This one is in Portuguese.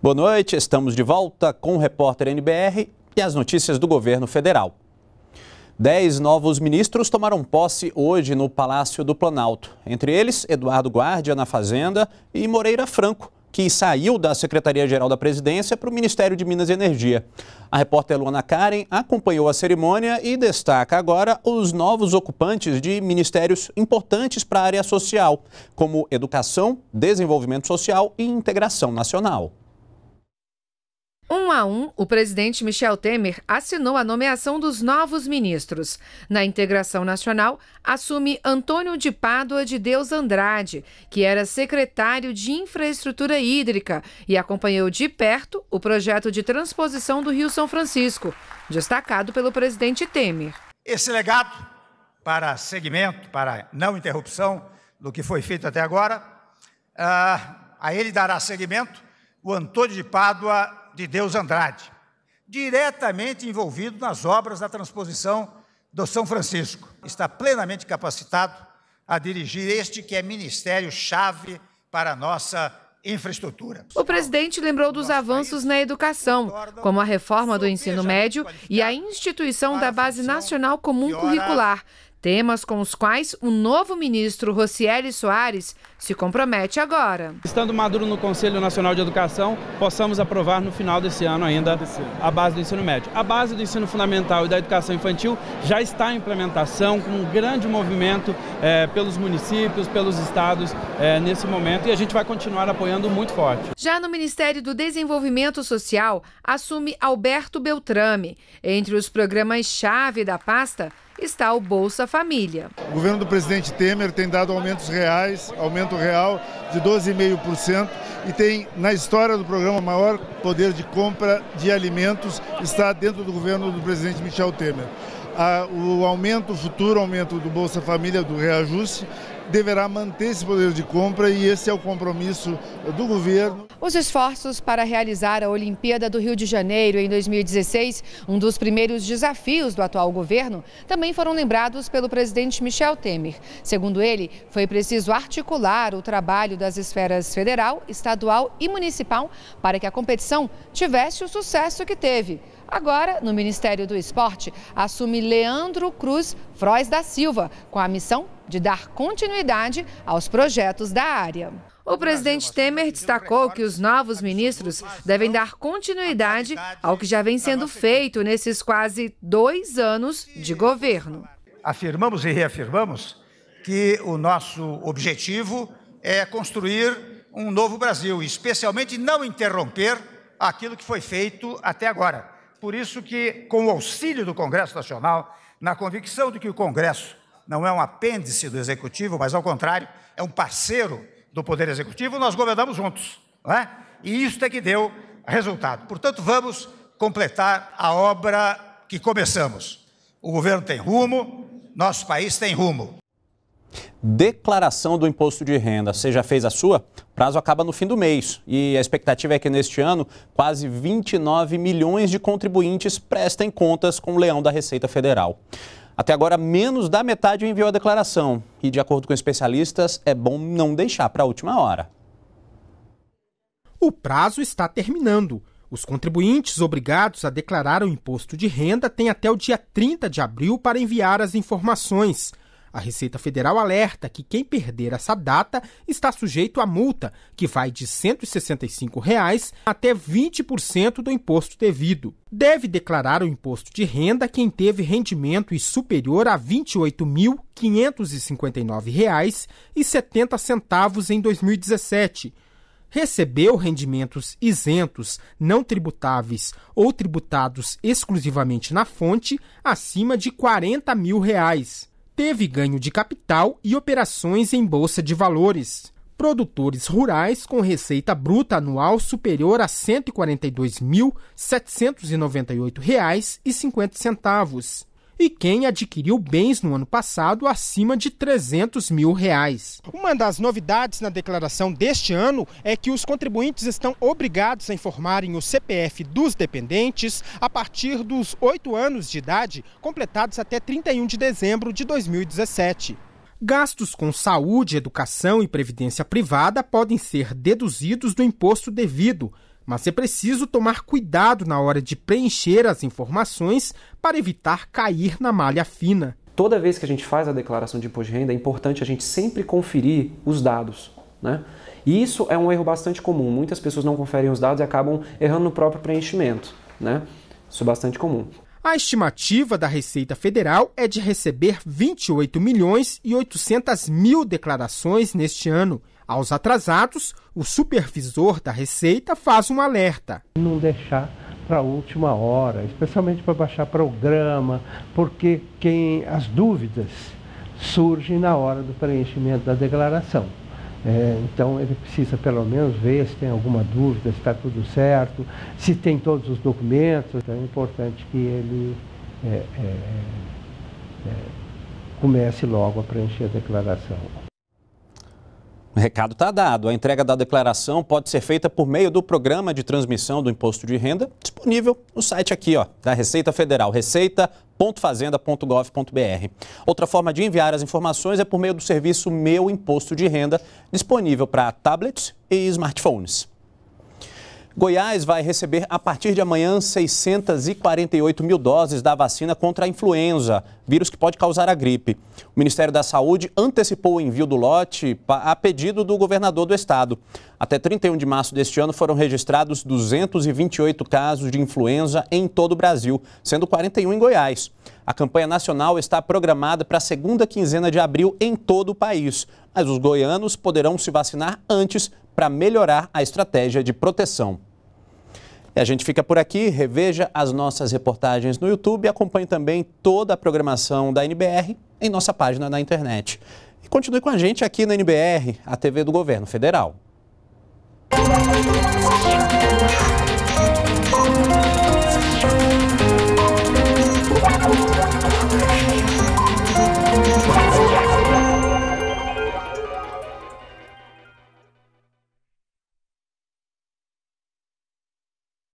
Boa noite, estamos de volta com o repórter NBR e as notícias do governo federal. Dez novos ministros tomaram posse hoje no Palácio do Planalto, entre eles Eduardo Guardia na Fazenda e Moreira Franco que saiu da Secretaria-Geral da Presidência para o Ministério de Minas e Energia. A repórter Luana Karen acompanhou a cerimônia e destaca agora os novos ocupantes de ministérios importantes para a área social, como Educação, Desenvolvimento Social e Integração Nacional. Um a um, o presidente Michel Temer assinou a nomeação dos novos ministros. Na integração nacional, assume Antônio de Pádua de Deus Andrade, que era secretário de Infraestrutura Hídrica e acompanhou de perto o projeto de transposição do Rio São Francisco, destacado pelo presidente Temer. Esse legado para segmento, para não interrupção do que foi feito até agora, ah, a ele dará seguimento o Antônio de Pádua de Deus Andrade, diretamente envolvido nas obras da transposição do São Francisco. Está plenamente capacitado a dirigir este que é ministério-chave para a nossa infraestrutura. O presidente lembrou dos avanços na educação, como a reforma do ensino médio e a instituição da Base Nacional Comum Curricular, Temas com os quais o novo ministro Rocieli Soares se compromete agora. Estando maduro no Conselho Nacional de Educação, possamos aprovar no final desse ano ainda a base do ensino médio. A base do ensino fundamental e da educação infantil já está em implementação, com um grande movimento é, pelos municípios, pelos estados é, nesse momento, e a gente vai continuar apoiando muito forte. Já no Ministério do Desenvolvimento Social, assume Alberto Beltrame. Entre os programas-chave da pasta está o Bolsa Família. O governo do presidente Temer tem dado aumentos reais, aumento real de 12,5% e tem na história do programa maior poder de compra de alimentos está dentro do governo do presidente Michel Temer. Ah, o aumento, o futuro aumento do Bolsa Família, do reajuste, deverá manter esse poder de compra e esse é o compromisso do governo. Os esforços para realizar a Olimpíada do Rio de Janeiro em 2016, um dos primeiros desafios do atual governo, também foram lembrados pelo presidente Michel Temer. Segundo ele, foi preciso articular o trabalho das esferas federal, estadual e municipal para que a competição tivesse o sucesso que teve. Agora, no Ministério do Esporte, assume Leandro Cruz Frois da Silva, com a missão de dar continuidade aos projetos da área. O presidente Temer destacou que os novos ministros devem dar continuidade ao que já vem sendo feito nesses quase dois anos de governo. Afirmamos e reafirmamos que o nosso objetivo é construir um novo Brasil, especialmente não interromper aquilo que foi feito até agora. Por isso que, com o auxílio do Congresso Nacional, na convicção de que o Congresso não é um apêndice do Executivo, mas, ao contrário, é um parceiro do Poder Executivo, nós governamos juntos. Não é? E isso é que deu resultado. Portanto, vamos completar a obra que começamos. O governo tem rumo, nosso país tem rumo. Declaração do imposto de renda, você já fez a sua? O prazo acaba no fim do mês e a expectativa é que neste ano quase 29 milhões de contribuintes prestem contas com o leão da Receita Federal. Até agora, menos da metade enviou a declaração e, de acordo com especialistas, é bom não deixar para a última hora. O prazo está terminando. Os contribuintes obrigados a declarar o imposto de renda têm até o dia 30 de abril para enviar as informações. A Receita Federal alerta que quem perder essa data está sujeito a multa, que vai de R$ 165 até 20% do imposto devido. Deve declarar o imposto de renda quem teve rendimento superior a R$ 28.559,70 em 2017 recebeu rendimentos isentos, não tributáveis ou tributados exclusivamente na fonte acima de 40 mil reais teve ganho de capital e operações em bolsa de valores. Produtores rurais com receita bruta anual superior a R$ 142.798,50 e quem adquiriu bens no ano passado acima de 300 mil reais. Uma das novidades na declaração deste ano é que os contribuintes estão obrigados a informarem o CPF dos dependentes a partir dos oito anos de idade, completados até 31 de dezembro de 2017. Gastos com saúde, educação e previdência privada podem ser deduzidos do imposto devido mas é preciso tomar cuidado na hora de preencher as informações para evitar cair na malha fina. Toda vez que a gente faz a declaração de imposto de renda, é importante a gente sempre conferir os dados. Né? E isso é um erro bastante comum. Muitas pessoas não conferem os dados e acabam errando no próprio preenchimento. Né? Isso é bastante comum. A estimativa da Receita Federal é de receber 28 milhões e 800 mil declarações neste ano. Aos atrasados, o supervisor da Receita faz um alerta. Não deixar para a última hora, especialmente para baixar programa, porque quem as dúvidas surgem na hora do preenchimento da declaração. É, então ele precisa pelo menos ver se tem alguma dúvida, se está tudo certo, se tem todos os documentos. Então é importante que ele é, é, é comece logo a preencher a declaração. O recado está dado. A entrega da declaração pode ser feita por meio do programa de transmissão do imposto de renda, disponível no site aqui, ó, da Receita Federal, receita.fazenda.gov.br. Outra forma de enviar as informações é por meio do serviço Meu Imposto de Renda, disponível para tablets e smartphones. Goiás vai receber a partir de amanhã 648 mil doses da vacina contra a influenza, vírus que pode causar a gripe. O Ministério da Saúde antecipou o envio do lote a pedido do governador do estado. Até 31 de março deste ano foram registrados 228 casos de influenza em todo o Brasil, sendo 41 em Goiás. A campanha nacional está programada para a segunda quinzena de abril em todo o país mas os goianos poderão se vacinar antes para melhorar a estratégia de proteção. E a gente fica por aqui, reveja as nossas reportagens no YouTube e acompanhe também toda a programação da NBR em nossa página na internet. E continue com a gente aqui na NBR, a TV do Governo Federal.